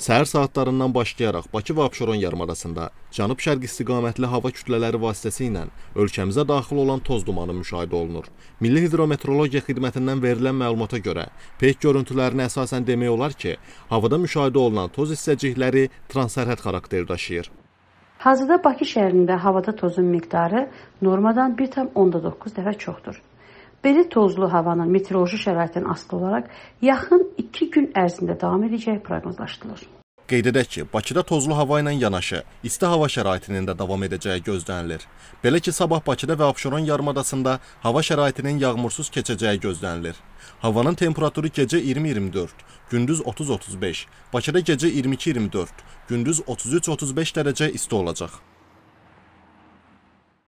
Səhər saatlarından başlayaraq Bakı və Abşeron yarımadasında cənub-şərq istiqamətli hava kütlələri vasitəsilə ölkəmizə daxil olan toz dumanı müşahidə olunur. Milli Hidrometeorologiya Xidmətindən verilən məlumata görə, peyk görüntülərinə əsasən demək olar ki, havada müşahidə olunan toz hissəcikləri transsərhəd xarakteri daşıyır. Hazırda Bakı şəhərində havada tozun miqdarı normadan 1,9 dəfə çoxdur. Belə tozlu havanın meteoroloji şəraitin asılı olaraq yaxın 2 gün ərzində davam edəcəyi proqnozlaşdırılır. Qeyd edək ki, Bakıda tozlu hava ilə yanaşı isti hava şəraitinin də davam edəcəyi gözlənilir. Belə ki, sabah Bakıda və Abşeron yarımadasında hava şəraitinin yağmursuz keçəcəyi gözlənilir. Havanın temperaturu gecə 20-24, gündüz 30-35, Bakıda gecə 22-24, gündüz 33-35 dərəcə isti olacaq.